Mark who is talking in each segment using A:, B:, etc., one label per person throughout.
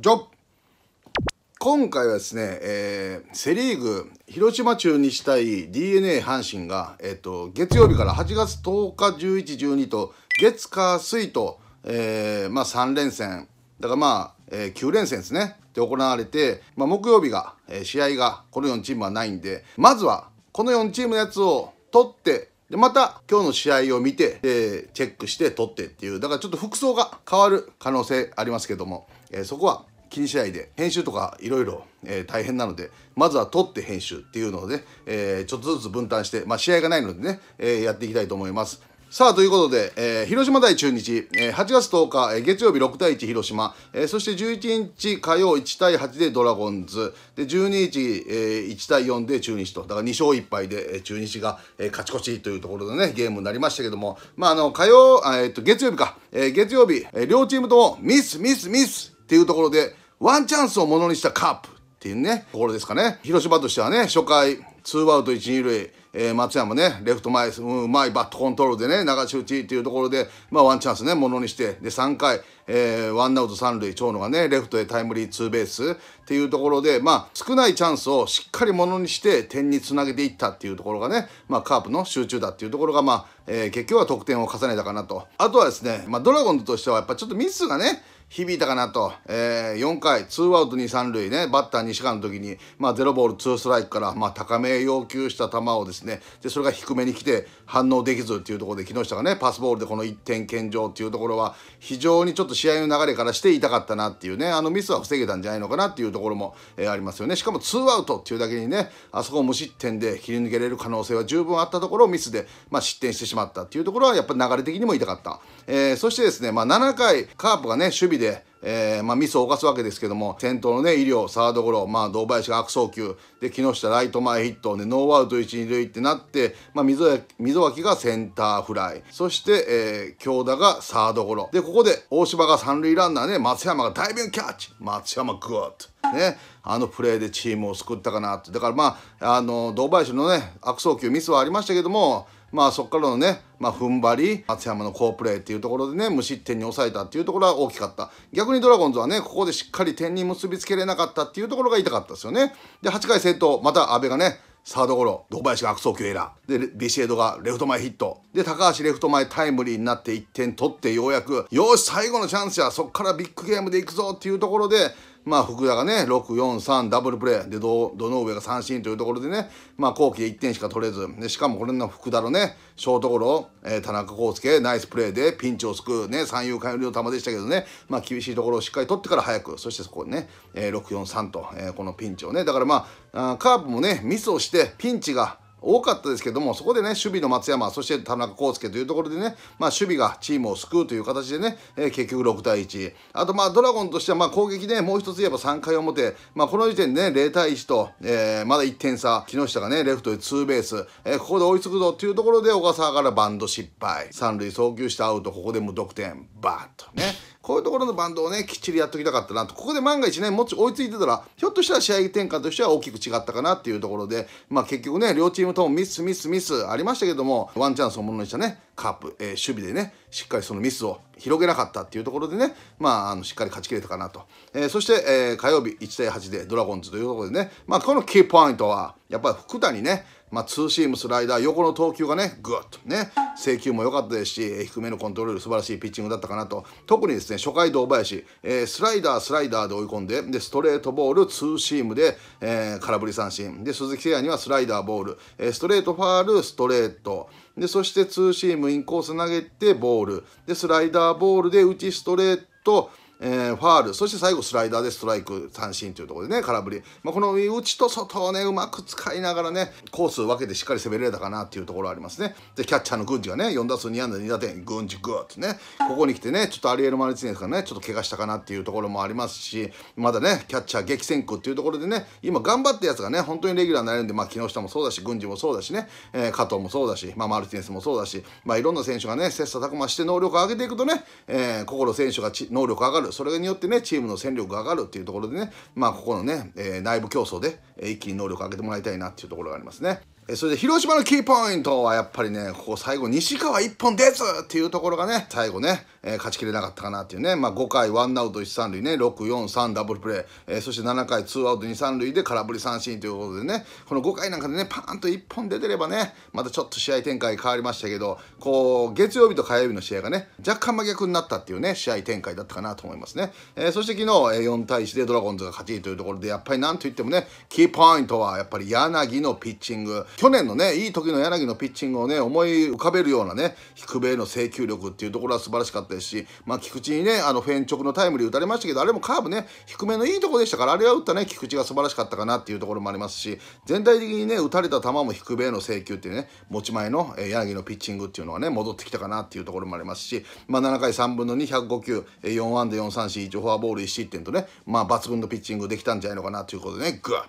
A: ジョ今回はですね、えー、セ・リーグ広島中日対 d n a 阪神が、えーと、月曜日から8月10日11、12と月火水と、えーまあ、3連戦だからまあ、えー、9連戦ですねで行われて、まあ、木曜日が、えー、試合がこの4チームはないんでまずはこの4チームのやつを取ってでまた今日の試合を見て、えチェックして取ってっていうだからちょっと服装が変わる可能性ありますけども。えー、そこは気にしないで編集とかいろいろ大変なのでまずは撮って編集っていうので、えー、ちょっとずつ分担して、まあ、試合がないのでね、えー、やっていきたいと思います。さあ、ということで、えー、広島対中日、えー、8月10日、えー、月曜日6対1広島、えそして11日火曜1対8でドラゴンズ、で12日、え1対4で中日と、だから2勝1敗で、え中日が、え勝ち越しというところでね、ゲームになりましたけども、まあ、あの、火曜、えっと、月曜日か、え月曜日、え両チームともミス、ミス、ミス、っていうところで、ワンチャンスをものにしたカープっていうね、ところですかね。広島としてはね、初回、ツーアウト一二塁、えー、松山ね、レフト前、うまいバットコントロールでね、流し打ちっていうところで、まあ、ワンチャンスね、ものにして、で、3回、えー、ワンアウト三塁、長野がね、レフトへタイムリーツーベースっていうところで、まあ、少ないチャンスをしっかりものにして、点につなげていったっていうところがね、まあ、カープの集中だっていうところが、まあ、えー、結局は得点を重ねたかなと。あとはですね、まあ、ドラゴンズとしては、やっぱちょっとミスがね、響いたかなと、えー、4回ツーアウト二、三塁ね、バッター西川の時に、まあ、0ボールツーストライクから、まあ、高め要求した球をですね、で、それが低めに来て反応できずっていうところで、木下がね、パスボールでこの1点献上っていうところは、非常にちょっと試合の流れからして痛かったなっていうね、あのミスは防げたんじゃないのかなっていうところも、えー、ありますよね。しかもツーアウトっていうだけにね、あそこを無失点で切り抜けれる可能性は十分あったところをミスで、まあ、失点してしまったっていうところは、やっぱり流れ的にも痛かった。えー、そしてですね、まあ、7回カープがね、守備で、えー、まあ、ミスを犯すわけですけども、先頭のね、医療、サードゴロ、まあ、堂林が悪送球、で、木下ライト前ヒットで、ノーアウト一、二塁ってなって、まあ、溝脇がセンターフライ、そして、えー、京田がサードゴロ。で、ここで、大柴が三塁ランナーで、松山がダイビングキャッチ松山グッドね、あのプレーでチームを救ったかなと。だからまあ、あの、堂林のね、悪送球ミスはありましたけども、まあそこからのね、まあ、踏ん張り、松山の好プレーっていうところでね、無失点に抑えたっていうところは大きかった。逆にドラゴンズはね、ここでしっかり点に結びつけれなかったっていうところが痛かったですよね。で、8回先頭、また阿部がね、サードゴロ、堂林が悪送球エラー。で、ビシエドがレフト前ヒット。で、高橋レフト前タイムリーになって1点取ってようやく、よし、最後のチャンスや、そこからビッグゲームで行くぞっていうところで、まあ、福田がね、6、4、3、ダブルプレーで、ど、の上が三振というところでね、まあ、後期で1点しか取れず、で、しかもこれの福田のね、ショートゴロ、えー、田中康介、ナイスプレーでピンチを救うね、三遊間寄りの球でしたけどね、まあ、厳しいところをしっかり取ってから早く、そしてそこにね、えー、6、4、3と、えー、このピンチをね、だからまあ、あカープもね、ミスをして、ピンチが、多かったですけども、そこでね、守備の松山、そして田中康介というところでね、まあ、守備がチームを救うという形でね、えー、結局6対1。あと、まあ、ドラゴンとしては、まあ、攻撃で、ね、もう一つ言えば3回表、まあ、この時点で、ね、0対1と、えー、まだ1点差、木下がね、レフトでツーベース、えー、ここで追いつくぞというところで、小笠原からバンド失敗、三塁送球してアウト、ここでう得点、バーッとね。こういうところのバンドをね、きっちりやっときたかったなと。ここで万が一ね、もち追いついてたら、ひょっとしたら試合展開としては大きく違ったかなっていうところで、まあ結局ね、両チームともミス、ミス、ミスありましたけども、ワンチャンスをものにしたね、カープ、えー、守備でね、しっかりそのミスを広げなかったっていうところでね、まあ、あのしっかり勝ちきれたかなと。えー、そして、えー、火曜日1対8でドラゴンズというところでね、まあ、このキーポイントは、やっぱり福谷ね、まあ、ツシームスライダー、横の投球がね、ぐっとね、制球も良かったですし、低めのコントロール、素晴らしいピッチングだったかなと、特にですね、初回、堂林、えー、スライダー、スライダーで追い込んで、でストレートボール、ツーシームで、えー、空振り三振、で鈴木誠也にはスライダー、ボール、えー、ストレート、ファール、ストレート、でそしてツーシーム、インコース投げて、ボール、でスライダー、ボールで打ち、ストレート、えー、ファール、そして最後スライダーでストライク、三振というところでね、空振り。まあ、この内と外をね、うまく使いながらね、コースを分けてしっかり攻められたかなっていうところありますね。で、キャッチャーの軍司がね、4打数2安打2打点、軍司グーってね、ここに来てね、ちょっとアリエル・マルティネスがね、ちょっと怪我したかなっていうところもありますし、まだね、キャッチャー激戦区っていうところでね、今頑張ったやつがね、本当にレギュラーになれるんで、まあ、木下もそうだし、軍司もそうだしね、えー、加藤もそうだし、まあ、マルティネスもそうだし、まあ、いろんな選手がね、切磋琢磨して能力を上げていくとね、えー、心選手が能力上がるるそれによってねチームの戦力が上がるっていうところでねまあここのね、えー、内部競争で、え一気に能力を上げてもらいたいなっていうところがありますね。それで広島のキーポイントはやっぱりね、ここ最後西川一本ですっていうところがね、最後ね、えー、勝ちきれなかったかなっていうね、まあ、5回ワンアウト一三塁ね、6、4、3ダブルプレー、えー、そして7回ツーアウト二三塁で空振り三振ということでね、この5回なんかでね、パーンと1本出てればね、またちょっと試合展開変わりましたけど、こう、月曜日と火曜日の試合がね、若干真逆になったっていうね、試合展開だったかなと思いますね。えー、そして昨日、え4対1でドラゴンズが勝ちというところで、やっぱりなんといってもね、キーポイントはやっぱり柳のピッチング、去年のね、いい時の柳のピッチングをね、思い浮かべるようなね、低めへの制球力っていうところは素晴らしかったですし、まあ、菊池にね、あの、フェン直のタイムリー打たれましたけど、あれもカーブね、低めのいいとこでしたから、あれは打ったね、菊池が素晴らしかったかなっていうところもありますし、全体的にね、打たれた球も低めへの請求っていうね、持ち前の、え柳のピッチングっていうのはね、戻ってきたかなっていうところもありますし、まあ、7回3分の2、105球、4安打4三振、1フォアボール1失点とね、まあ、抜群のピッチングできたんじゃないのかなということでね、ぐわ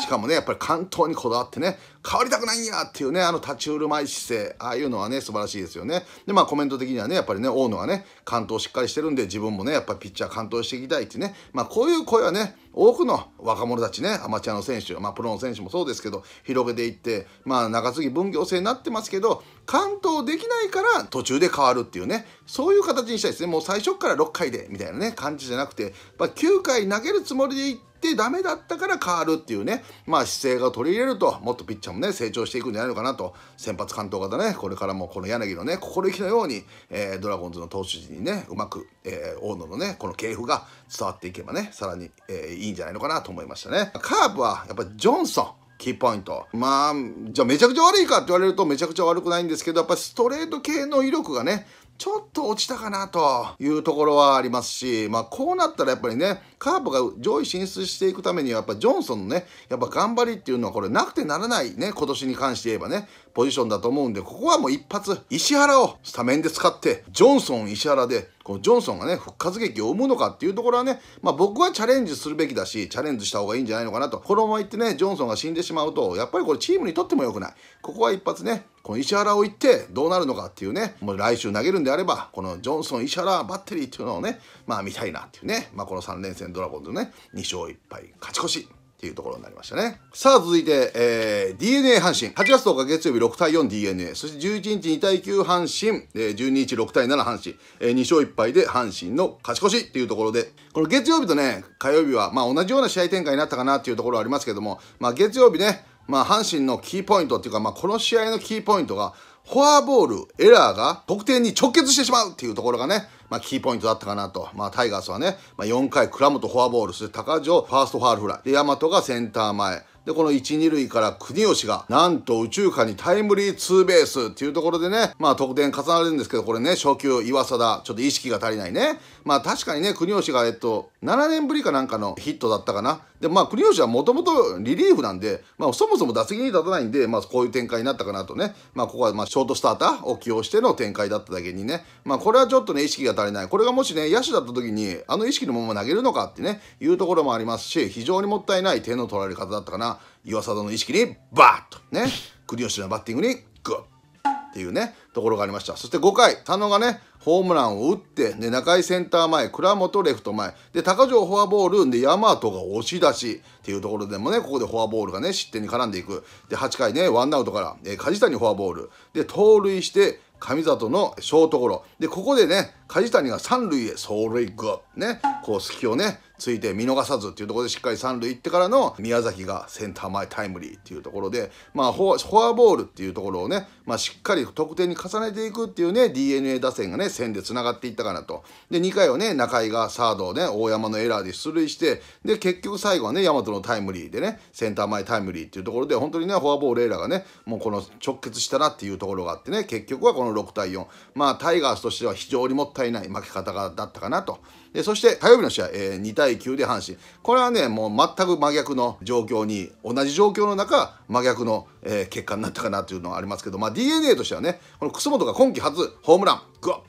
A: しかもね、やっぱり関東にこだわってね、変わりたくないんやっていうね、あの立ち振る舞い姿勢、ああいうのはね、素晴らしいですよね。で、まあコメント的にはね、やっぱりね、大野はね、完東しっかりしてるんで、自分もね、やっぱりピッチャー完投していきたいってね、まあこういう声はね、多くの若者たちね、アマチュアの選手、まあプロの選手もそうですけど、広げていって、まあ中継ぎ分業制になってますけど、完東できないから途中で変わるっていうね、そういう形にしたいですね。もう最初から6回で、みたいなね、感じじゃなくて、まあ、9回投げるつもりでいって、ってダメだったから変わるっていうね、まあ姿勢が取り入れると、もっとピッチャーもね、成長していくんじゃないのかなと、先発関東型ね、これからもこの柳のね、心意気のように、えー、ドラゴンズの投手陣にね、うまく、えー、大野のね、この系譜が伝わっていけばね、さらに、えー、いいんじゃないのかなと思いましたね。カープはやっぱジョンソン。キーポイント。まあ、じゃあめちゃくちゃ悪いかって言われるとめちゃくちゃ悪くないんですけど、やっぱストレート系の威力がね、ちょっと落ちたかなというところはありますし、まあ、こうなったらやっぱりね、カープが上位進出していくためには、やっぱジョンソンのね、やっぱ頑張りっていうのはこれなくてならないね、今年に関して言えばね、ポジションだと思うんで、ここはもう一発、石原をスタメンで使って、ジョンソン石原でこのジョンソンがね、復活劇を生むのかっていうところはね、まあ僕はチャレンジするべきだし、チャレンジした方がいいんじゃないのかなと。このままいってね、ジョンソンが死んでしまうと、やっぱりこれチームにとっても良くない。ここは一発ね、この石原を行ってどうなるのかっていうね、もう来週投げるんであれば、このジョンソン、石原バッテリーっていうのをね、まあ見たいなっていうね、まあこの3連戦ドラゴンズのね、2勝1敗勝ち越し。ていうところになりましたね。さあ、続いて、えー、DNA 阪神。8月10日月曜日6対 4DNA。そして11日2対9阪神。えー、12日6対7阪神。えー、2勝1敗で阪神の勝ち越しっていうところで、この月曜日とね、火曜日は、まあ同じような試合展開になったかなっていうところはありますけども、まあ月曜日ね、まあ阪神のキーポイントっていうか、まあこの試合のキーポイントが、フォアボール、エラーが得点に直結してしまうっていうところがね、まあ、キーポイントだったかなと。まあ、タイガースはね、まあ、4回、倉本フォアボール、そして高城、ファーストファールフライ。で、大和がセンター前。で、この1、2塁から国吉が、なんと宇宙間にタイムリーツーベースっていうところでね、まあ得点重なるんですけど、これね、初球、岩貞、ちょっと意識が足りないね。まあ確かにね、国吉が、えっと、7年ぶりかなんかのヒットだったかな。で、まあ国吉はもともとリリーフなんで、まあそもそも打席に立たないんで、まあこういう展開になったかなとね。まあここはまあショートスターターを起用しての展開だっただけにね。まあこれはちょっとね、意識が足りない。これがもしね、野手だった時に、あの意識のまま投げるのかってね、いうところもありますし、非常にもったいない点の取られ方だったかな。岩佐の意識に、バーッとね、国吉のバッティングにっていうね、ところがありました。そして5回、田野がね、ホームランを打って、で、中井センター前、倉本レフト前、で、高城フォアボール、で、大和が押し出しっていうところでもね、ここでフォアボールがね、失点に絡んでいく。で、8回ね、ワンアウトから、えー、梶谷フォアボール、で、盗塁して、上里のショートゴロ。で、ここでね、梶谷が三塁へ走塁グね、こう、隙をね、ついて見逃さずっていうところでしっかり三塁行ってからの宮崎がセンター前タイムリーっていうところで、まあフォ、フォアボールっていうところをね、まあ、しっかり得点に重ねていくっていうね、DNA 打線がね、線で繋がっていったかなと。で、2回はね、中井がサードをね、大山のエラーで出塁して、で、結局最後はね、大和のタイムリーでね、センター前タイムリーっていうところで、本当にね、フォアボールエラーがね、もうこの直結したなっていうところがあってね、結局はこの6対4。まあ、タイガースとしては非常にもったいない負け方だったかなと。えそして火曜日の試合、えー、2対9で阪神これはねもう全く真逆の状況に同じ状況の中真逆の、えー、結果になったかなというのはありますけど、まあ、d n a としてはねこの楠本が今季初ホームラングワッ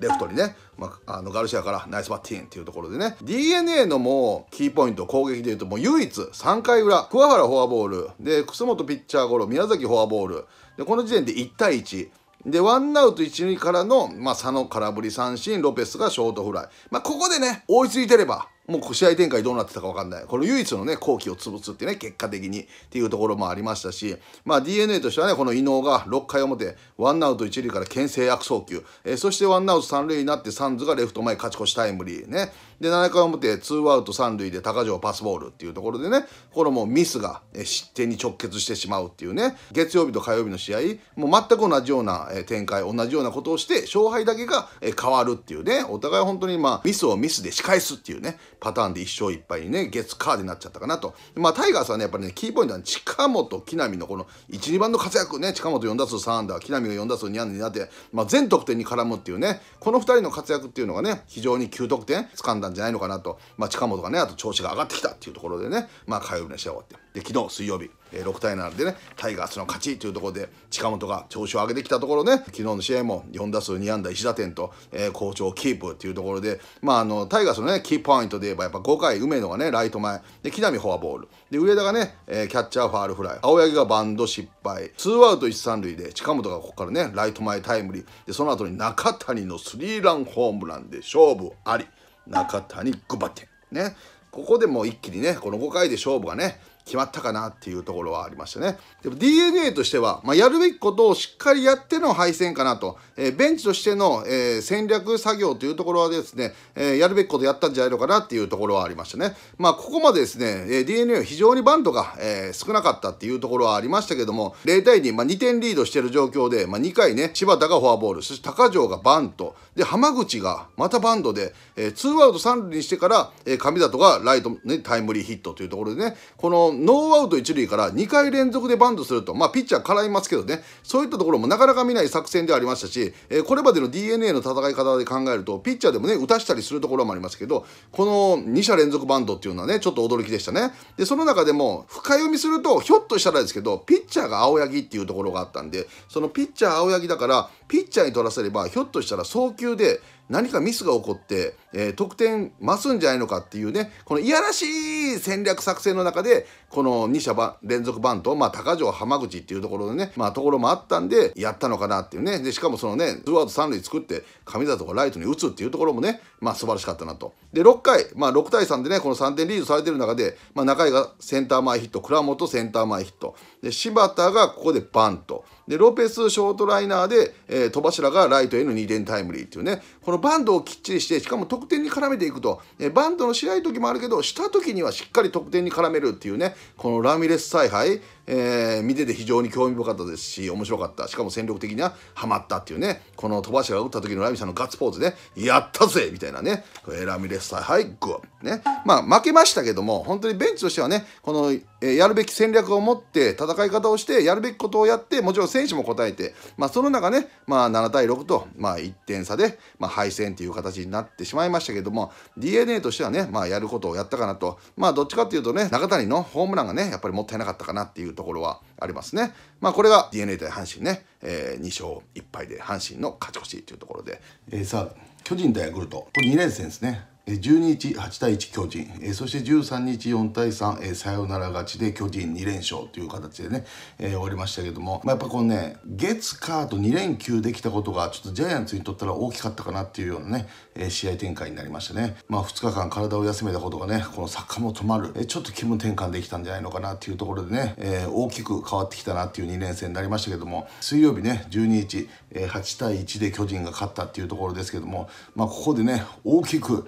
A: レフトにね、まあ、あのガルシアからナイスバッティンっていうところでね d n a のもうキーポイント攻撃でいうともう唯一3回裏桑原フォアボールで楠本ピッチャーゴロ宮崎フォアボールでこの時点で1対1で、ワンアウト一塁からの、まあ、佐野空振り三振、ロペスがショートフライ。まあ、ここでね、追いついてれば、もう試合展開どうなってたか分かんない。この唯一のね、後期を潰すってね、結果的にっていうところもありましたし、まあ DNA としてはね、この伊能が6回表、ワンアウト一塁から牽制悪送球、えー、そしてワンアウト三塁になってサンズがレフト前勝ち越しタイムリーね。で、7回表、ツーアウト三塁で高城パスボールっていうところでね、これもミスが失点に直結してしまうっていうね、月曜日と火曜日の試合、もう全く同じような展開、同じようなことをして、勝敗だけが変わるっていうね、お互い本当にまあ、ミスをミスで仕返すっていうね、パターンで1勝1敗にね、月カーでなっちゃったかなと。まあ、タイガースはね、やっぱりね、キーポイントは近本、木浪のこの1、2番の活躍ね、近本4打数3安打、木浪が4打数2安打になって、まあ、全得点に絡むっていうね、この2人の活躍っていうのがね、非常に9得点掴んだんじゃないのかなと、まあ、近本がね、あと調子が上がってきたっていうところでね、まあ、火曜日の試合終わって、で、昨日水曜日、えー、6対7でね、タイガースの勝ちというところで、近本が調子を上げてきたところね、昨日の試合も4打数2安打1打点と、えー、好調キープっていうところで、まあ、あの、タイガースのね、キーポイントで言えば、やっぱ5回、梅野がね、ライト前、で、木浪フォアボール、で、上田がね、えー、キャッチャーファールフライ、青柳がバンド失敗、ツーアウト1、3塁で、近本がここからね、ライト前タイムリー、で、その後に中谷のスリーランホームランで勝負あり。中谷グバテンねここでもう一気にねこの5回で勝負がね決まったかなっていうところはありましたね。でも DNA としては、まあ、やるべきことをしっかりやっての敗戦かなと、えー、ベンチとしての、えー、戦略作業というところはですね、えー、やるべきことやったんじゃないのかなっていうところはありましたね。まあ、ここまでですね、え DNA は非常にバントが、え少なかったっていうところはありましたけども、0対2、まあ、2点リードしている状況で、まあ、2回ね、柴田がフォアボール、そして高城がバント、で、浜口がまたバントで、えー、2アウト3塁にしてから、え上里がライト、ね、タイムリーヒットというところでね、このノーアウト1塁から2回連続でバントすると、まあ、ピッチャーからいますけどね、そういったところもなかなか見ない作戦ではありましたし、えー、これまでの d n a の戦い方で考えると、ピッチャーでもね、打たしたりするところもありますけど、この2者連続バントっていうのはね、ちょっと驚きでしたね。で、その中でも、深読みすると、ひょっとしたらですけど、ピッチャーが青柳っていうところがあったんで、そのピッチャー青柳だから、ピッチャーに取らせれば、ひょっとしたら早球で、何かミスが起こって、えー、得点増すんじゃないのかっていうねこのいやらしい戦略作戦の中でこの2者連続バント、まあ、高城浜口っていうところでね、まあ、ところもあったんでやったのかなっていうねでしかもそのねツーアウト3塁作って上里がライトに打つっていうところもね、まあ、素晴らしかったなとで6回、まあ、6対3でねこの3点リードされてる中で、まあ、中井がセンター前ヒット倉本センター前ヒットで柴田がここでバントでロペスショートライナーで、えー、戸柱がライトへの2点タイムリーっていうねこのバントをきっちりしてしかも得点に絡めていくと、えー、バントのしない時もあるけどした時にはしっかり得点に絡めるっていうねこのラミレス采配えー、見てて非常に興味深かったですし面白かったしかも戦力的にはハマったっていうねこの戸柱が打った時のラミさんのガッツポーズねやったぜみたいなねラミレスタはいグッねまあ負けましたけども本当にベンチとしてはねこの、えー、やるべき戦略を持って戦い方をしてやるべきことをやってもちろん選手も応えて、まあ、その中ね、まあ、7対6と、まあ、1点差で、まあ、敗戦という形になってしまいましたけども d n a としてはね、まあ、やることをやったかなとまあどっちかっていうとね中谷のホームランがねやっぱりもったいなかったかなっていうところはありますね。まあ、これが d n a 対阪神ね、えー、2勝1敗で阪神の勝ち越しというところで、えー、さあ巨人対ヤクルトこれ2連戦ですね。12日8対1巨人、えー、そして13日4対3、えサヨナラ勝ちで巨人2連勝という形でね、えー、終わりましたけども、まあ、やっぱこのね月カート2連休できたことがちょっとジャイアンツにとったら大きかったかなっていうようなね、試合展開になりましたね。まあ、2日間体を休めたことがね、この坂家も止まる、ちょっと気分転換できたんじゃないのかなっていうところでね、えー、大きく変わってきたなっていう2年生になりましたけども、水曜日ね、12日、え8対1で巨人が勝ったっていうところですけども、まあ、ここでね、大きく、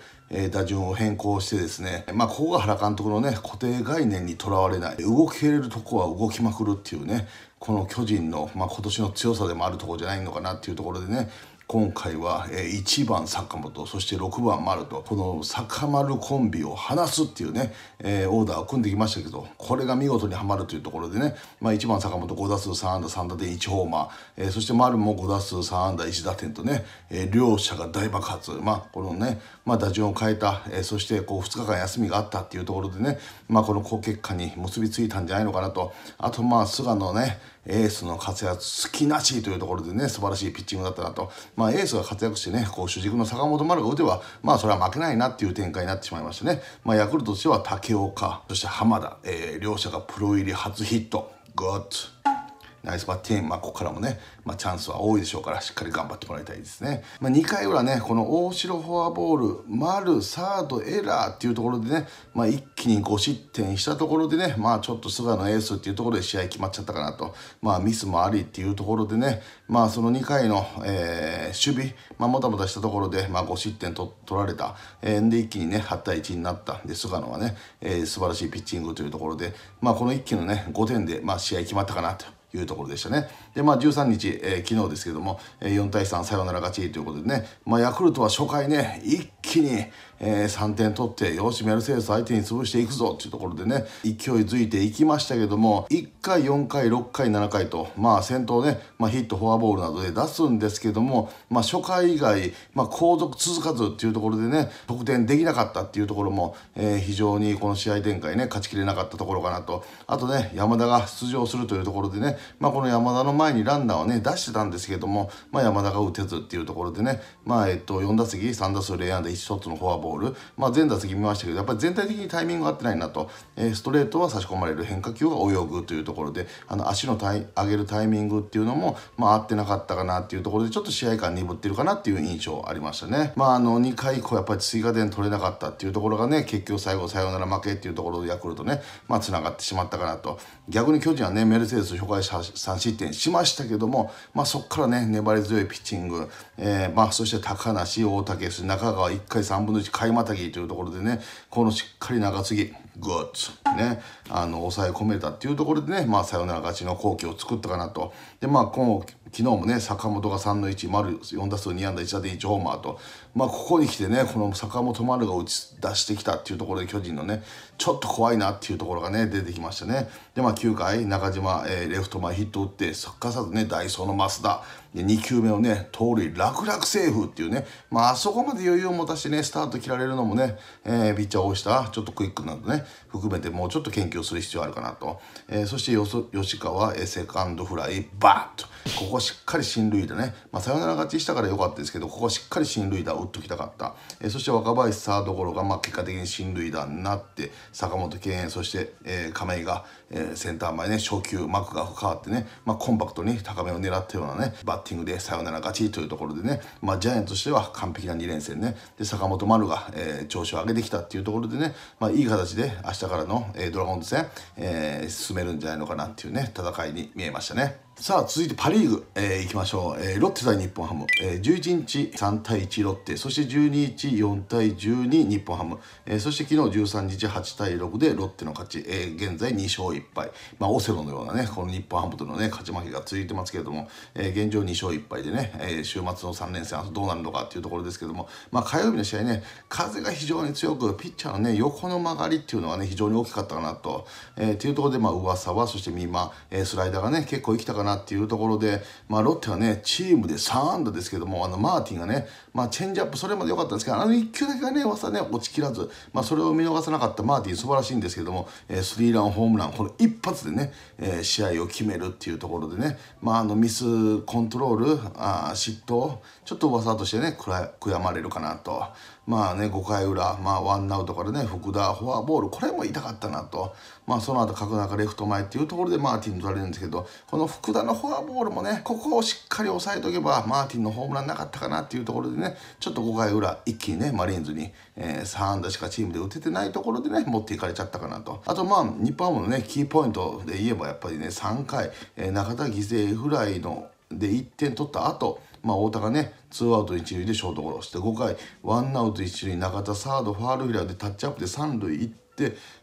A: 打順を変更してですね、まあ、ここが原監督のね、固定概念にとらわれない、動けるとこは動きまくるっていうね、この巨人の、まあ、今年の強さでもあるところじゃないのかなっていうところでね、今回は1番坂本そして6番丸とこの坂丸コンビを離すっていうね、えー、オーダーを組んできましたけどこれが見事にはまるというところでね、まあ、1番坂本5打数3安打3打点1ホーマー、えー、そして丸も5打数3安打1打点とね、えー、両者が大爆発まあこのねまあ、打順を変えた、えそしてこう2日間休みがあったっていうところでね、まあ、この好結果に結びついたんじゃないのかなとあとまあ菅野ねエースの活躍好きなしというところでね素晴らしいピッチングだったなと、まあ、エースが活躍してねこう主軸の坂本丸が打てば、まあ、それは負けないなっていう展開になってしまいましてね、まあ、ヤクルトとしては竹岡そして浜田、えー、両者がプロ入り初ヒットグッナイスバッティング、まあ、ここからもね、まあ、チャンスは多いでしょうから、しっかり頑張ってもらいたいですね。まあ、2回裏ね、この大城フォアボール、丸、サード、エラーっていうところでね、まあ、一気に5失点したところでね、まあ、ちょっと菅野エースっていうところで試合決まっちゃったかなと、まあ、ミスもありっていうところでね、まあ、その2回の、えー、守備、まあ、もたもたしたところで、まあ、5失点と取られた、えー、で、一気にね、8対1になった、で、菅野はね、えー、素晴らしいピッチングというところで、まあ、この一気のね、5点で、まあ、試合決まったかなと。いうところでしたね。で、まあ、13日、えー、昨日ですけども、えー、4対3サヨナラ勝ちということでね、まあ、ヤクルトは初回ね、一気にえー、3点取ってよしメルセデス相手に潰していくぞっていうところでね勢いづいていきましたけども1回4回6回7回とまあ先頭ね、まあ、ヒットフォアボールなどで出すんですけども、まあ、初回以外、まあ、後続続かずっていうところでね得点できなかったっていうところも、えー、非常にこの試合展開ね勝ちきれなかったところかなとあとね山田が出場するというところでね、まあ、この山田の前にランナーをね出してたんですけども、まあ、山田が打てずっていうところでね、まあえっと、4打席3打数0安打1トのフォアボールボール、まあ、全打席見ましたけどやっぱり全体的にタイミング合ってないなと、えー、ストレートは差し込まれる変化球が泳ぐというところであの足のたい上げるタイミングっていうのも、まあ、合ってなかったかなっていうところでちょっと試合感鈍ってるかなっていう印象ありましたね。まあ、あの2回以降やっぱり追加点取れなかったっていうところがね結局最後サヨナラ負けっていうところでヤクルトねまあ繋がってしまったかなと逆に巨人はねメルセデス初回3失点しましたけども、まあ、そこからね粘り強いピッチング、えーまあ、そして高梨大竹中川1回3分の1貝またぎというところでね、このしっかり中継ぎ、グッズ、ね、あの、抑え込めたっていうところでね、まあ、サヨナラ勝ちの好機を作ったかなと。で、まあ、今昨日もね坂本が3の1丸4打数2安打1打点1ホーマーと、まあ、ここに来てねこの坂本丸が打ち出してきたっていうところで巨人のねちょっと怖いなっていうところがね出てきましたねで、まあ、9回中島、えー、レフト前ヒット打ってすかさずねダイソーの増田2球目をね盗塁楽々セーフっていうね、まあ、あそこまで余裕を持たしてねスタート切られるのもね、えー、ピッチャー大したちょっとクイックなどね含めてもうちょっと研究する必要あるかなと、えー、そして吉川、えー、セカンドフライバッとここしっかり進塁打ね、まあ、サヨナラ勝ちしたから良かったですけど、ここはしっかり進塁打を打っときたかった。えー、そして若林サードゴロが、まあ、結果的に進塁打になって、坂本敬遠そして、えー、亀井が、えー、センター前ね、初球、マクが変わってね、まあ、コンパクトに高めを狙ったようなね、バッティングでサヨナラ勝ちというところでね、まあ、ジャイアンツとしては完璧な2連戦ね、で坂本丸が、えー、調子を上げてきたっていうところでね、まあ、いい形で明日からの、えー、ドラゴンズ戦、えー、進めるんじゃないのかなっていうね、戦いに見えましたね。さあ続いてパ・リーグ、えー、いきましょう、えー、ロッテ対日本ハム、えー、11日3対1ロッテそして12日4対12日本ハム、えー、そして昨日13日8対6でロッテの勝ち、えー、現在2勝1敗、まあ、オセロのようなねこの日本ハムとの、ね、勝ち負けが続いてますけれども、えー、現状2勝1敗でね、えー、週末の3連戦あとどうなるのかっていうところですけども、まあ、火曜日の試合ね風が非常に強くピッチャーのね横の曲がりっていうのはね非常に大きかったかなと、えー、っていうところでまあ噂はそして見間、えー、スライダーがね結構生きたかななっていうところで、まあ、ロッテはね、チームで3安打ですけども、あの、マーティンがね、まあ、チェンジアップ、それまで良かったんですけど、あの1球だけがね、噂ね、落ちきらず、まあ、それを見逃さなかったマーティン、素晴らしいんですけども、えー、スリーランホームラン、この一発でね、えー、試合を決めるっていうところでね、まあ、あの、ミス、コントロール、あ嫉妬、ちょっと噂としてね、悔やまれるかなと。まあね、5回裏、まあ、ワンアウトからね、福田、フォアボール、これも痛かったなと。まあ、その後角中レフト前っていうところでマーティン取られるんですけどこの福田のフォアボールもねここをしっかり抑えとけばマーティンのホームランなかったかなっていうところでねちょっと5回裏一気にねマリーンズに、えー、3安打しかチームで打ててないところでね持っていかれちゃったかなとあとまあ日本ハムのねキーポイントで言えばやっぱりね3回、えー、中田犠牲フライので1点取った後まあ、太田がねツーアウト1塁でショートゴロして5回ワンアウト1塁中田サードファールフライでタッチアップで三塁1、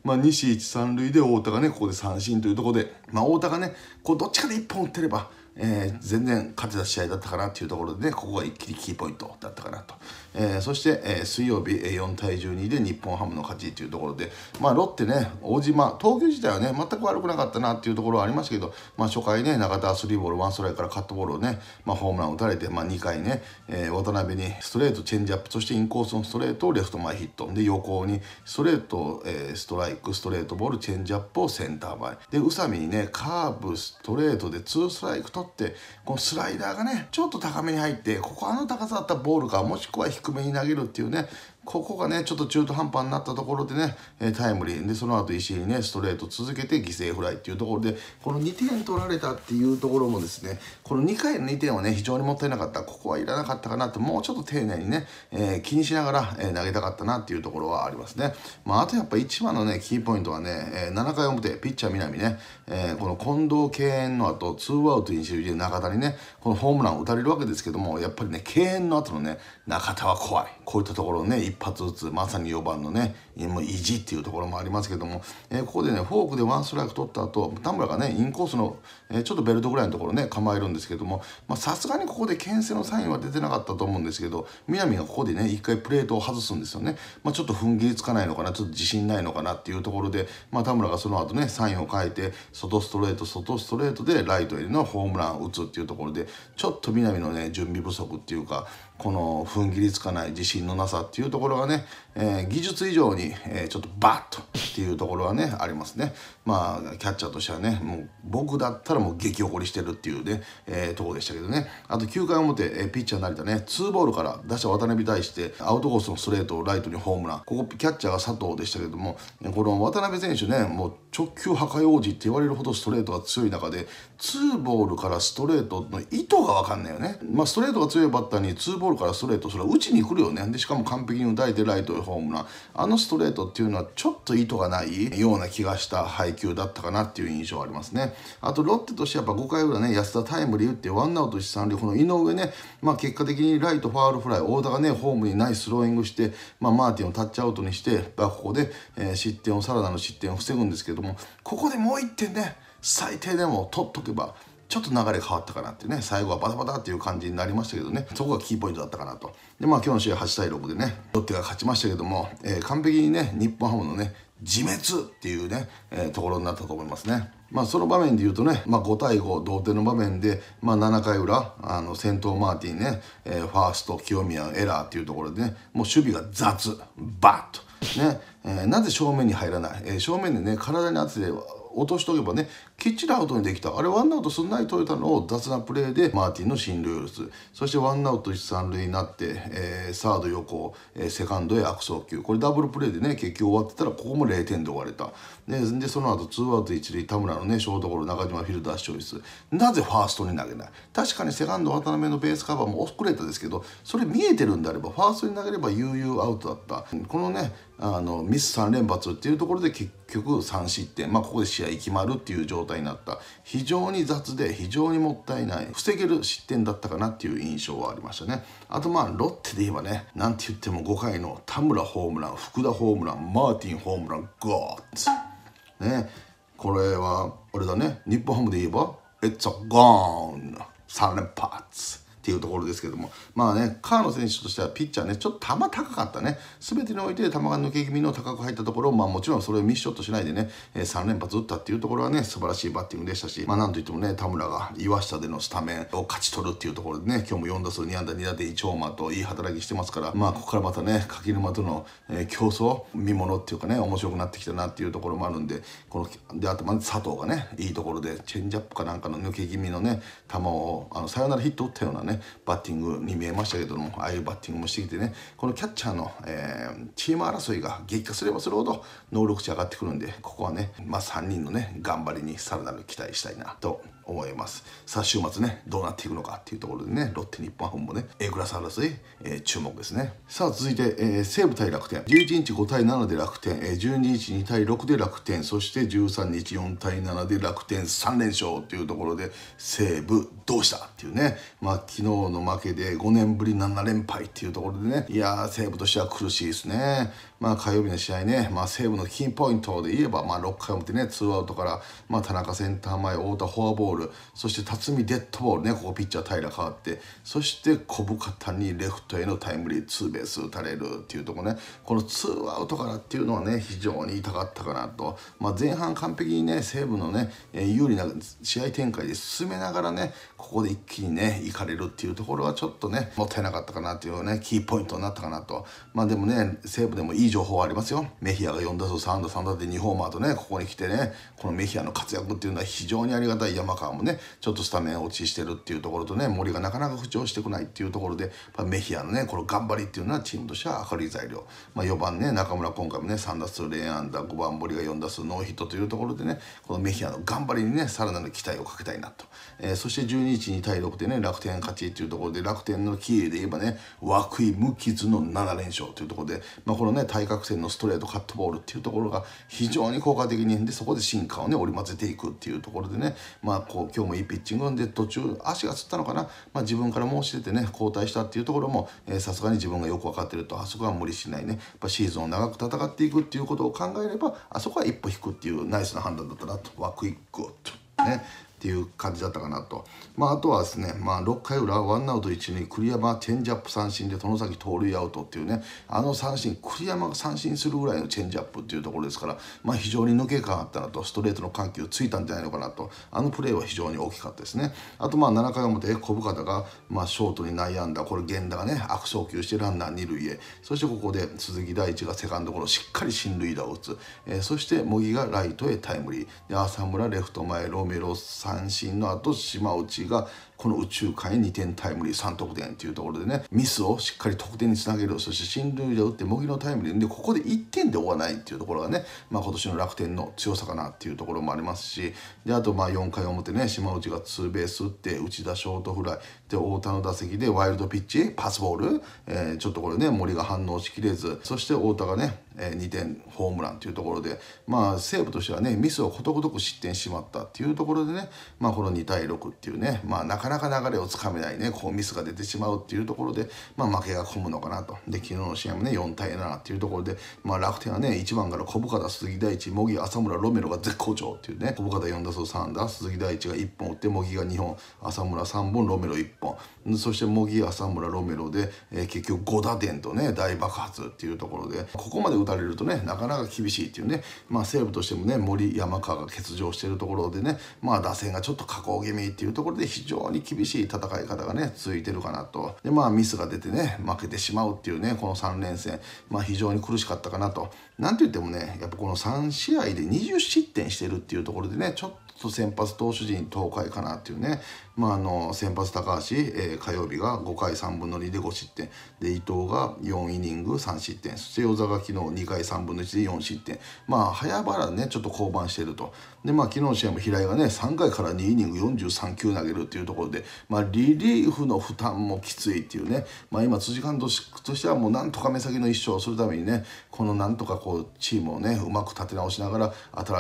A: まあ、西一三塁で太田がねここで三振というところで、まあ、太田がねこうどっちかで一本打ってればえー、全然勝てた試合だったかなというところで、ね、ここが一気にキーポイントだったかなと、えー、そして、えー、水曜日4対12で日本ハムの勝ちというところで、まあ、ロッテね、大島、投球自体はね全く悪くなかったなというところはありましたけど、まあ、初回ね、中田スリーボール、ワンストライクからカットボールをね、まあ、ホームラン打たれて、まあ、2回ね、えー、渡辺にストレート、チェンジアップ、そしてインコースのストレートをレフト前ヒット、で横にストレート、えー、ストライク、ストレートボール、チェンジアップをセンター前、で宇佐美にね、カーブ、ストレートでツーストライクとって、このスライダーがね、ちょっと高めに入って、ここあの高さだったボールか、もしくは低めに投げるっていうね、ここがね、ちょっと中途半端になったところでね、タイムリーで、その後石井にね、ストレート続けて犠牲フライっていうところで、この2点取られたっていうところもですね、この2回の2点はね、非常にもったいなかった、ここはいらなかったかなと、もうちょっと丁寧にね、えー、気にしながら、えー、投げたかったなっていうところはありますね。まあ、あとやっぱ一番のね、キーポイントはね、えー、7回表、ピッチャー南ね、えー、この近藤敬遠の後、ツーアウト一塁で中田にね、このホームランを打たれるわけですけども、やっぱりね、敬遠の後のね、中田は怖い。こういったところをね、一発打つまさに4番のねもう意地っていうところもありますけども、えー、ここでねフォークでワンストライク取った後田村がねインコースの、えー、ちょっとベルトぐらいのところね構えるんですけどもさすがにここで牽制のサインは出てなかったと思うんですけど南がここでね一回プレートを外すんですよね、まあ、ちょっと踏ん切りつかないのかなちょっと自信ないのかなっていうところで、まあ、田村がその後ねサインを変えて外ストレート外ストレートでライトへのホームランを打つっていうところでちょっと南のね準備不足っていうかこの踏ん切りつかない自信のなさっていうところがねえー、技術以上に、えー、ちょっとバッとっていうところはねありますねまあキャッチャーとしてはねもう僕だったらもう激怒りしてるっていうね、えー、とこでしたけどねあと9回表、えー、ピッチャー成田ねツーボールから打者渡辺に対してアウトコースのストレートをライトにホームランここキャッチャーが佐藤でしたけどもこの渡辺選手ねもう直球破壊王子って言われるほどストレートが強い中でツーボールからストレートの意図が分かんないよねまあストレートが強いバッターにツーボールからストレートそれは打ちに来るよねでしかも完璧に打たれてライトホームランあのストレートっていうのはちょっと意図がないような気がした配球だったかなっていう印象ありますねあとロッテとしてやっぱ5回裏ね安田タイムリー打ってワンアウト一三塁この井上ね、まあ、結果的にライトファールフライ太田がねホームにナイススローイングして、まあ、マーティンをタッチアウトにして、まあ、ここで、えー、失点をサラダの失点を防ぐんですけどもここでもう1点ね最低でも取っとけばちょっと流れ変わったかなってね、最後はバタバタっていう感じになりましたけどね、そこがキーポイントだったかなと。で、まあ今日の試合8対6でね、ロッテが勝ちましたけども、えー、完璧にね、日本ハムのね、自滅っていうね、えー、ところになったと思いますね。まあ、その場面で言うとね、まあ、5対5同点の場面で、まあ、7回裏あの先頭マーティンね、えー、ファースト清宮エラーっていうところでねもう守備が雑バッと。ねえー、なぜ正面に入らない、えー、正面でね体に圧で落としとけばねきっちりアウトにできたあれワンアウトすんなり取れたのを雑なプレーでマーティンの進塁を許すそしてワンアウト一三塁になって、えー、サード横、えー、セカンドへ悪送球これダブルプレーでね結局終わってたらここも0点で終われたででその後ツーアウト一塁田村のねショートゴロ中島フィルダーイ率なぜファーストに投げない確かにセカンド渡辺のベースカバーも遅れたですけどそれ見えてるんであればファーストに投げれば悠々アウトだったこのねあのミス3連発っていうところで結局3失点、まあ、ここで試合決まるっていう状態になった非常に雑で非常にもったいない防げる失点だったかなっていう印象はありましたねあとまあロッテで言えばねなんて言っても5回の田村ホームラン福田ホームランマーティンホームランゴーッねこれはあれだね日本ハムで言えば「It's a g o n 3連発。っていうところですけども、まあね、川野選手としてはピッチャーね、ちょっと球高かったね、べてにおいて球が抜け気味の高く入ったところを、まあ、もちろんそれをミスショットしないでね、え3連発打ったっていうところはね、素晴らしいバッティングでしたし、まあ、なんといってもね、田村が岩下でのスタメンを勝ち取るっていうところでね、今日も4打数2安打2打点1ホーマーといい働きしてますから、まあ、ここからまたね、柿沼との、え競争、見ものっていうかね、面白くなってきたなっていうところもあるんで、この、で、あとまず佐藤がね、いいところで、チェンジアップかなんかの抜け気味のね、球を、あの、サヨナラヒット打ったようなね、ね、バッティングに見えましたけども、ああいうバッティングもしてきてね、このキャッチャーの、えー、チーム争いが激化すればするほど能力値上がってくるんで、ここはね、まあ、3人のね、頑張りにさらなる期待したいなと思いますさあ週末ねどうなっていくのかっていうところでねロッテ日本ハムもね A クラス争い、えー、注目ですねさあ続いて、えー、西武対楽天11日5対7で楽天、えー、12日2対6で楽天そして13日4対7で楽天3連勝というところで西武どうしたっていうねまあ昨日の負けで5年ぶり7連敗っていうところでねいやー西武としては苦しいですねまあ、火曜日の試合ね、まあ、西武のキーポイントで言えば、まあ、6回表ね、ツーアウトから、まあ、田中センター前、太田フォアボール、そして辰巳デッドボールね、ここピッチャー平変わって、そして小深田にレフトへのタイムリーツーベース打たれるっていうとこね、このツーアウトからっていうのはね、非常に痛かったかなと、まあ、前半完璧にね、西武のね、有利な試合展開で進めながらね、ここで一気にね、行かれるっていうところはちょっとね、もったいなかったかなっていうね、キーポイントになったかなと。まあでもね、西武でもいい情報ありますよ。メヒアが4打数3打3打で2ホーマーとね、ここに来てね、このメヒアの活躍っていうのは非常にありがたい山川もね、ちょっとスタメン落ちしてるっていうところとね、森がなかなか不調してこないっていうところで、っぱメヒアのね、この頑張りっていうのはチームとしては明るい材料。まあ、4番ね、中村今回もね、3打数0安打、5番森が4打数ノーヒットというところでね、このメヒアの頑張りにね、さらなる期待をかけたいなと。えー、そして12日に対6でね、楽天勝ちっていうところで、楽天のキーで言えばね、涌井無傷の7連勝というところで、まあ、このね、対角線のストレートカットボールっていうところが非常に効果的に、で、そこで進化をね、織り交ぜていくっていうところでね、まあ、こう、今日もいいピッチングで、途中、足がつったのかな、まあ、自分から申し出てね、交代したっていうところも、さすがに自分がよく分かってると、あそこは無理しないね、やっぱシーズンを長く戦っていくっていうことを考えれば、あそこは一歩引くっていうナイスな判断だったなと、涌井グッと。ね、っていう感じだったかなと、まあ、あとはですね、まあ、6回裏ワンアウト1塁栗山チェンジアップ三振で外崎盗塁アウトっていうねあの三振栗山が三振するぐらいのチェンジアップっていうところですから、まあ、非常に抜け感あったなとストレートの緩急ついたんじゃないのかなとあのプレーは非常に大きかったですねあとまあ7回表小深田が、まあ、ショートに内野安打これ源田がね悪送球してランナー二塁へそしてここで鈴木大地がセカンドゴロしっかり進塁打を打つ、えー、そして茂木がライトへタイムリーで浅村レフト前ロメロサ阪神の後島内がこの宇宙界2点タイムリー3得点というところでねミスをしっかり得点につなげるそして進塁打打って模擬のタイムリーでここで1点で追わないというところがね、まあ、今年の楽天の強さかなというところもありますしであとまあ4回表ね島内がツーベース打って内田ショートフライで太田の打席でワイルドピッチパスボール、えー、ちょっとこれね森が反応しきれずそして太田がね、え2点ホームランというところでまあ西武としてはねミスをことごとく失点しまったというところでねまあこの2対6っていうねまあなかなかなか流れをつかめないね、こうミスが出てしまうっていうところで、まあ負けが込むのかなと。で、昨日の試合もね、4対7っていうところで、まあ楽天はね、1番から小深田、鈴木大地、茂木、浅村、ロメロが絶好調っていうね、小深田4打数3打、鈴木大地が1本打って、茂木が2本、浅村3本、ロメロ1本。そして茂木浅村ロメロで、えー、結局5打点とね大爆発っていうところでここまで打たれるとねなかなか厳しいっていうね、まあ、西武としてもね森山川が欠場しているところでね、まあ、打線がちょっと下降気味っていうところで非常に厳しい戦い方がね続いてるかなとでまあミスが出てね負けてしまうっていうねこの3連戦、まあ、非常に苦しかったかなとなんて言ってもねやっぱこの3試合で20失点してるっていうところでねちょっと先発投手陣倒壊かなっていうね、まあ、あの先発高橋、えー、火曜日が5回3分の2で5失点で伊藤が4イニング3失点そして与座が昨日2回3分の1で4失点まあ早原ねちょっと降板してるとでまあ昨日の試合も平井がね3回から2イニング43球投げるっていうところで、まあ、リリーフの負担もきついっていうね、まあ、今辻監督としてはもうなんとか目先の一勝をするためにねこのなんとかこうチームをねうまく立て直しながら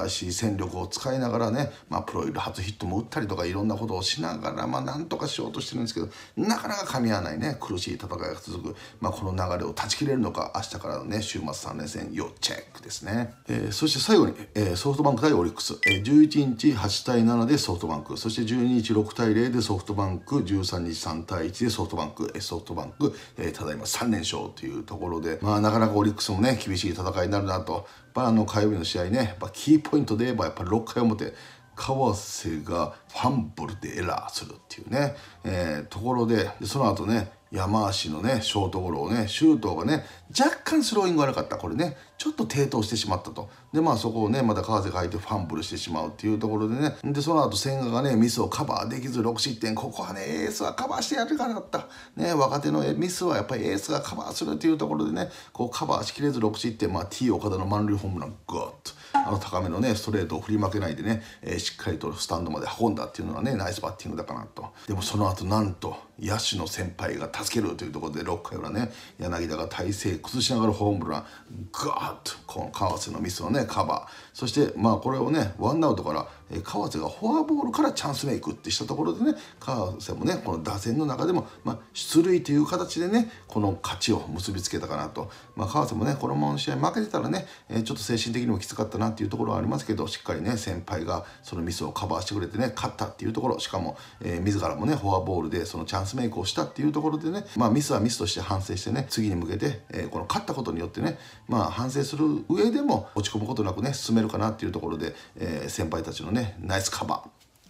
A: 新しい戦力を使いながらね、まあ、プロ入り初ヒットも打ったりとかいろんなことをしながらから、まあ、なんとかしようとしてるんですけどなかなか噛み合わないね苦しい戦いが続く、まあ、この流れを断ち切れるのか明日からのね週末3連戦要チェックですね、えー、そして最後に、えー、ソフトバンク対オリックス、えー、11日8対7でソフトバンクそして12日6対0でソフトバンク13日3対1でソフトバンク、えソフトバンク、えー、ただいま3連勝というところで、まあ、なかなかオリックスもね厳しい戦いになるなとやっぱあの火曜日の試合ねやっぱキーポイントで言えばやっぱ6回表川瀬がファンボルでエラーするっていうね、えー、ところでその後ね山足のねショートゴロをね周東がね若干スローイング悪かったこれねちょっと抵当してしまったとでまあそこをねまた川瀬が入ってファンブルしてしまうっていうところでねでその後千賀がねミスをカバーできず6失点ここはねエースはカバーしてやるからだった、ね、若手のミスはやっぱりエースがカバーするっていうところでねこうカバーしきれず6失点、まあ、T 岡田の満塁ホームラングッとあの高めのねストレートを振り負けないでね、えー、しっかりとスタンドまで運んだっていうのはねナイスバッティングだかなとでもその後なんと野手の先輩が助けるというところで6回裏ね柳田が体勢崩しながらホームランガーッッとこのカワのミスをねカバーそしてまあこれをねワンアウトからえ川瀬がフォアボールからチャンスメイクってしたところでね川瀬もねこの打線の中でも、まあ、出塁という形でねこの勝ちを結びつけたかなと、まあ、川瀬もねこのままの試合負けてたらね、えー、ちょっと精神的にもきつかったなっていうところはありますけどしっかりね先輩がそのミスをカバーしてくれてね勝ったっていうところしかも、えー、自らもねフォアボールでそのチャンスメイクをしたっていうところでね、まあ、ミスはミスとして反省してね次に向けて、えー、この勝ったことによってね、まあ、反省する上でも落ち込むことなくね進めるかなっていうところで、え先輩たちのねナイスカバー。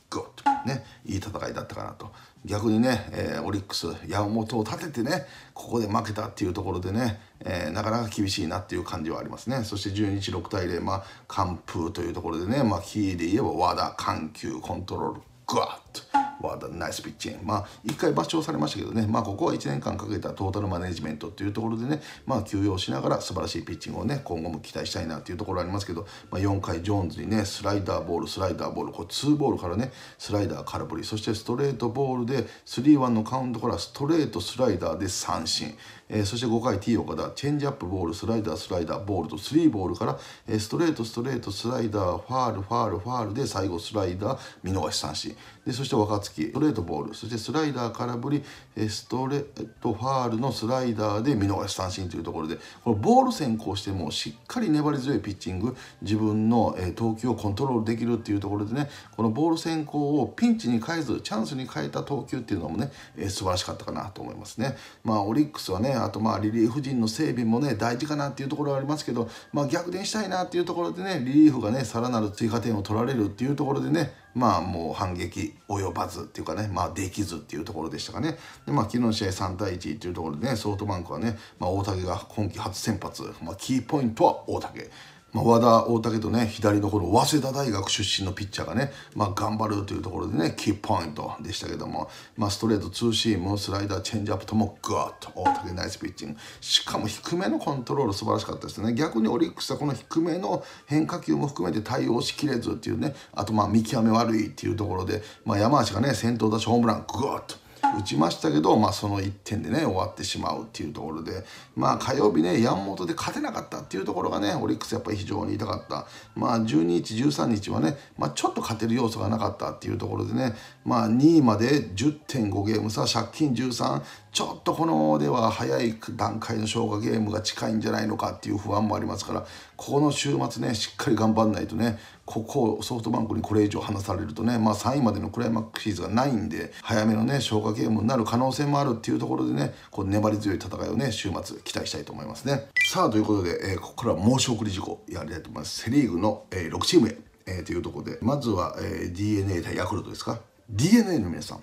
A: グッね、いい戦いだったかなと逆にね、えー、オリックス山本を立ててねここで負けたっていうところでね、えー、なかなか厳しいなっていう感じはありますねそして中日6対0まあ完封というところでねまあキーで言えば和田緩急コントロールグワッと。What a nice pitching まあ一回抜粧されましたけどねまあここは1年間かけたトータルマネジメントっていうところでねまあ休養しながら素晴らしいピッチングをね今後も期待したいなっていうところありますけど、まあ、4回ジョーンズにねスライダーボールスライダーボールこれ2ボールからねスライダー空振りそしてストレートボールで3-1のカウントからストレートスライダーで三振えー、そして5回 T 岡田チェンジアップボールスライダースライダーボールと3ボールから、えー、ストレートストレートスライダーファールファールファールで最後スライダー見逃し三振でそして若月ストレートボールそしてスライダー空振り、えー、ストレートファールのスライダーで見逃し三振というところでこのボール先行してもしっかり粘り強いピッチング自分の、えー、投球をコントロールできるっていうところでねこのボール先行をピンチに変えずチャンスに変えた投球っていうのもね、えー、素晴らしかったかなと思いますね。まあオリックスはねあとまあリリーフ陣の整備もね大事かなっていうところはありますけど、まあ、逆転したいなっていうところでねリリーフがねさらなる追加点を取られるっていうところでねまあもう反撃及ばずっていうかね、まあできずっていうところでしたかね。で、まあ昨日の試合3対1っていうところでね、ソフトバンクはね、まあ大竹が今季初先発、まあキーポイントは大竹。まあ、和田、大竹とね、左の頃、早稲田大学出身のピッチャーがね、まあ、頑張るというところでね、キーポイントでしたけども、まあ、ストレート、ツーシーム、スライダー、チェンジアップとも、ぐーっと、大竹ナイスピッチング。しかも低めのコントロール素晴らしかったですね。逆にオリックスはこの低めの変化球も含めて対応しきれずっていうね、あとまあ、見極め悪いっていうところで、まあ、山足がね、先頭打者ホームラン、ぐーっと、打ちましたけど、まあ、その1点でね終わってしまうっていうところで、まあ、火曜日ね山本で勝てなかったっていうところがねオリックスやっぱり非常に痛かった、まあ、12日13日はね、まあ、ちょっと勝てる要素がなかったっていうところでね、まあ、2位まで10.5ゲーム差借金13ちょっとこのでは早い段階の消化ゲームが近いんじゃないのかっていう不安もありますからこの週末ねしっかり頑張らないとねここソフトバンクにこれ以上離されるとね、まあ、3位までのクライマックスシーズンがないんで早めのね消化ゲームになる可能性もあるっていうところでねこう粘り強い戦いをね週末期待したいと思いますねさあということで、えー、ここからは申し送り事項やりたいと思いますセ・リーグの、えー、6チームへ、えー、というところでまずは、えー、d n a 対ヤクルトですか d n a の皆さん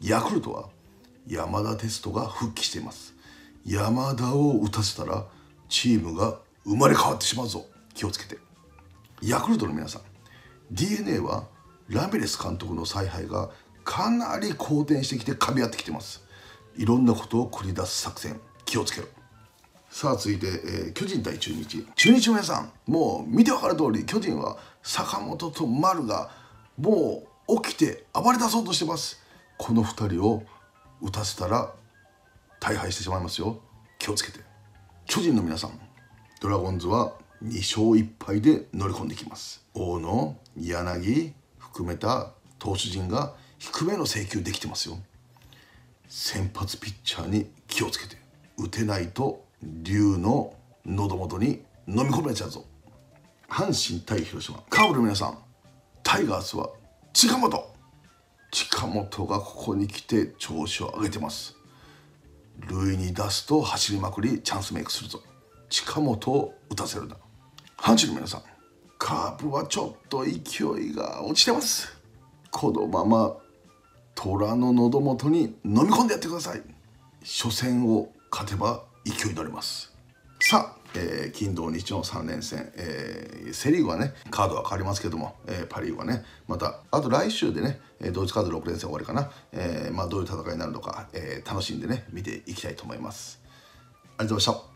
A: ヤクルトは山田ストが復帰しています山田を打たせたらチームが生まれ変わってしまうぞ気をつけてヤクルトの皆さん d n a はラミレス監督の采配がかなり好転してきて噛み合ってきてますいろんなことを繰り出す作戦気をつけろさあ続いて、えー、巨人対中日中日の皆さんもう見て分かる通り巨人は坂本と丸がもう起きて暴れ出そうとしてますこの2人を打たせたら大敗してしまいますよ気をつけて巨人の皆さんドラゴンズは2勝1敗で乗り込んできます大野柳含めた投手陣が低めの請求できてますよ先発ピッチャーに気をつけて打てないと竜の喉元に飲み込まれちゃうぞ阪神対広島カーブの皆さんタイガースは近本近本がここに来て調子を上げてます塁に出すと走りまくりチャンスメイクするぞ近本を打たせるな阪神の皆さんカープはちょっと勢いが落ちてますこのまま虎の喉元に飲み込んでやってください初戦を勝てば勢いに乗りますさあえー、金土日の3連戦、えー、セ・リーグはねカードは変わりますけども、えー、パ・リーグはねまたあと来週でねドイツカード6連戦終わりかな、えーまあ、どういう戦いになるのか、えー、楽しんでね見ていきたいと思いますありがとうございました